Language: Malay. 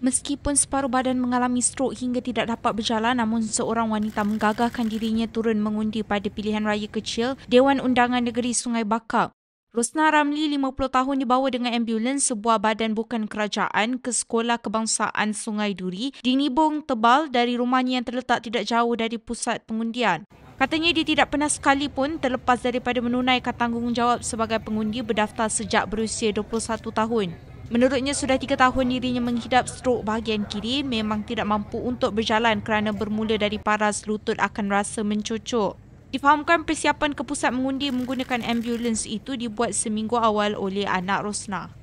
Meskipun separuh badan mengalami strok hingga tidak dapat berjalan, namun seorang wanita menggagahkan dirinya turun mengundi pada pilihan raya kecil Dewan Undangan Negeri Sungai Bakar. Rosna Ramli, 50 tahun, dibawa dengan ambulans sebuah badan bukan kerajaan ke Sekolah Kebangsaan Sungai Duri di Nibong Tebal dari rumahnya yang terletak tidak jauh dari pusat pengundian. Katanya dia tidak pernah sekali pun terlepas daripada menunaikan tanggungjawab sebagai pengundi berdaftar sejak berusia 21 tahun. Menurutnya sudah tiga tahun dirinya menghidap strok bahagian kiri memang tidak mampu untuk berjalan kerana bermula dari paras lutut akan rasa mencucuk. Difahamkan persiapan ke pusat mengundi menggunakan ambulans itu dibuat seminggu awal oleh anak Rosnah.